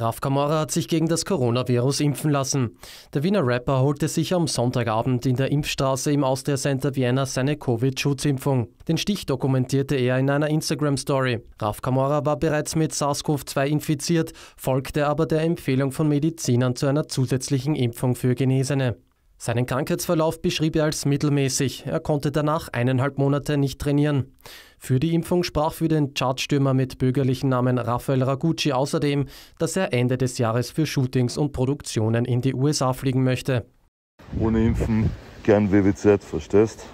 Raf Kamara hat sich gegen das Coronavirus impfen lassen. Der Wiener Rapper holte sich am Sonntagabend in der Impfstraße im Austria Center Vienna seine Covid-Schutzimpfung. Den Stich dokumentierte er in einer Instagram-Story. Raf Kamara war bereits mit SARS-CoV-2 infiziert, folgte aber der Empfehlung von Medizinern zu einer zusätzlichen Impfung für Genesene. Seinen Krankheitsverlauf beschrieb er als mittelmäßig. Er konnte danach eineinhalb Monate nicht trainieren. Für die Impfung sprach für den Chartstürmer mit bürgerlichen Namen Rafael Ragucci außerdem, dass er Ende des Jahres für Shootings und Produktionen in die USA fliegen möchte. Ohne Impfen kein WWZ, verstehst?